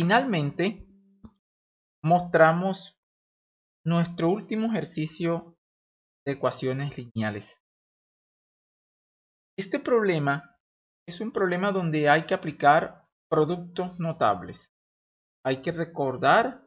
Finalmente, mostramos nuestro último ejercicio de ecuaciones lineales. Este problema es un problema donde hay que aplicar productos notables. Hay que recordar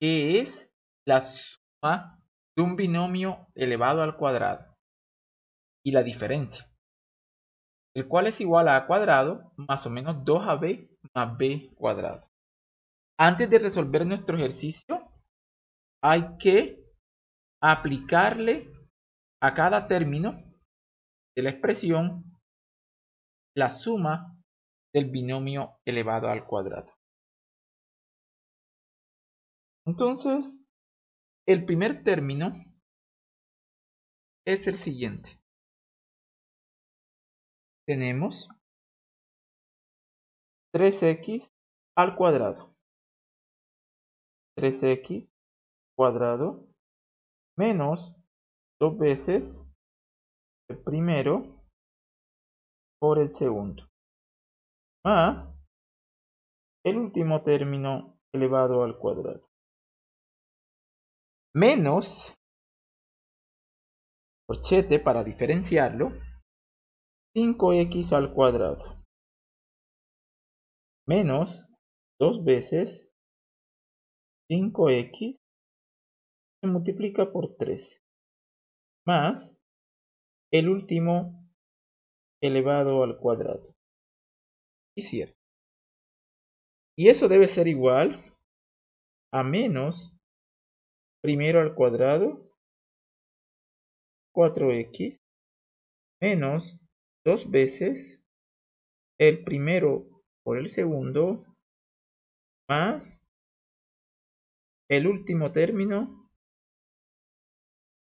que es la suma de un binomio elevado al cuadrado y la diferencia, el cual es igual a a cuadrado más o menos 2ab más b cuadrado antes de resolver nuestro ejercicio, hay que aplicarle a cada término de la expresión la suma del binomio elevado al cuadrado. Entonces, el primer término es el siguiente. Tenemos 3x al cuadrado 3 x cuadrado menos dos veces el primero por el segundo más el último término elevado al cuadrado menos corchete para diferenciarlo 5x al cuadrado menos dos veces 5 x se multiplica por 3 más el último elevado al cuadrado. Y cierto. Y eso debe ser igual a menos primero al cuadrado 4x menos dos veces el primero por el segundo más el último término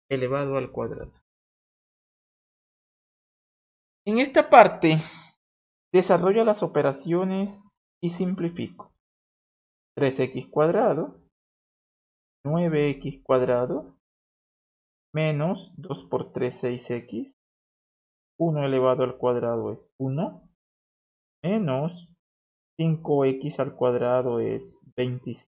elevado al cuadrado. En esta parte desarrollo las operaciones y simplifico. 3x cuadrado, 9x cuadrado, menos 2 por 3, 6x, 1 elevado al cuadrado es 1, menos 5x al cuadrado es 25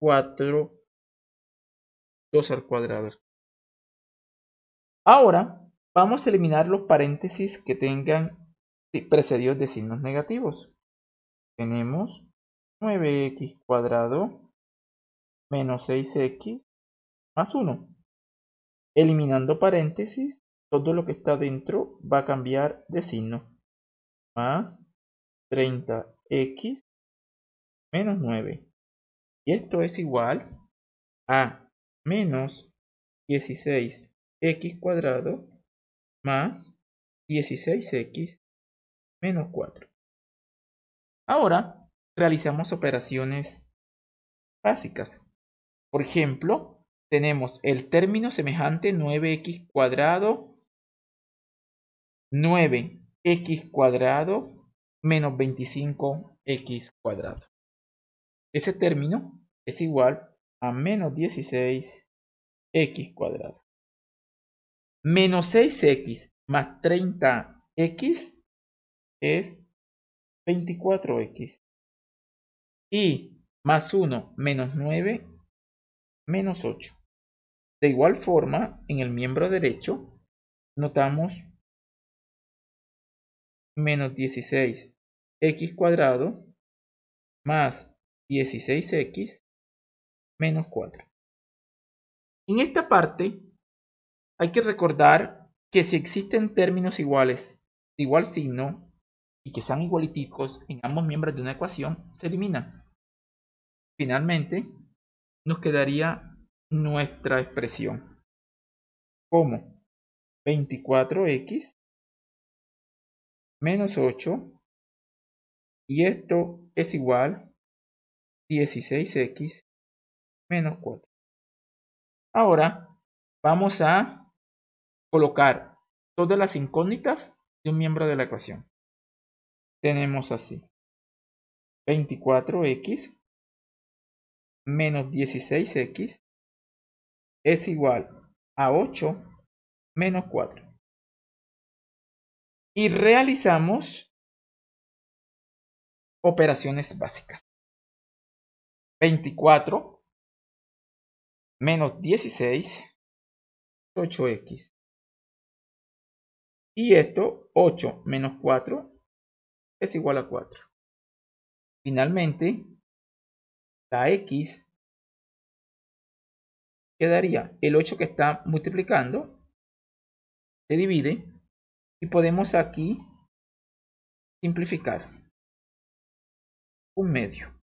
4, 2 al cuadrado. Ahora vamos a eliminar los paréntesis que tengan precedidos de signos negativos. Tenemos 9x cuadrado menos 6x más 1. Eliminando paréntesis, todo lo que está dentro va a cambiar de signo. Más 30x menos 9 y esto es igual a menos 16x cuadrado más 16x menos 4. Ahora realizamos operaciones básicas. Por ejemplo, tenemos el término semejante 9x cuadrado 9x cuadrado menos 25x cuadrado. Ese término es igual a menos 16x cuadrado. Menos 6x más 30x es 24x. Y más 1 menos 9 menos 8. De igual forma, en el miembro derecho notamos menos 16x cuadrado más 16x menos 4. En esta parte hay que recordar que si existen términos iguales de igual signo y que sean igualiticos en ambos miembros de una ecuación, se eliminan. Finalmente, nos quedaría nuestra expresión como 24x menos 8 y esto es igual 16x menos 4. Ahora vamos a colocar todas las incógnitas de un miembro de la ecuación. Tenemos así 24x menos 16x es igual a 8 menos 4. Y realizamos operaciones básicas. 24 menos 16, 8x. Y esto, 8 menos 4, es igual a 4. Finalmente, la x quedaría el 8 que está multiplicando, se divide y podemos aquí simplificar un medio.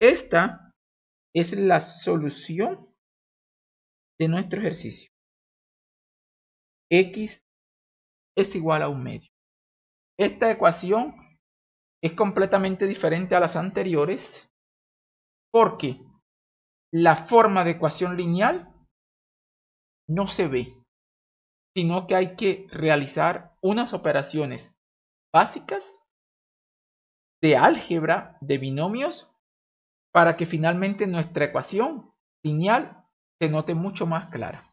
Esta es la solución de nuestro ejercicio. X es igual a un medio. Esta ecuación es completamente diferente a las anteriores porque la forma de ecuación lineal no se ve, sino que hay que realizar unas operaciones básicas de álgebra de binomios para que finalmente nuestra ecuación lineal se note mucho más clara.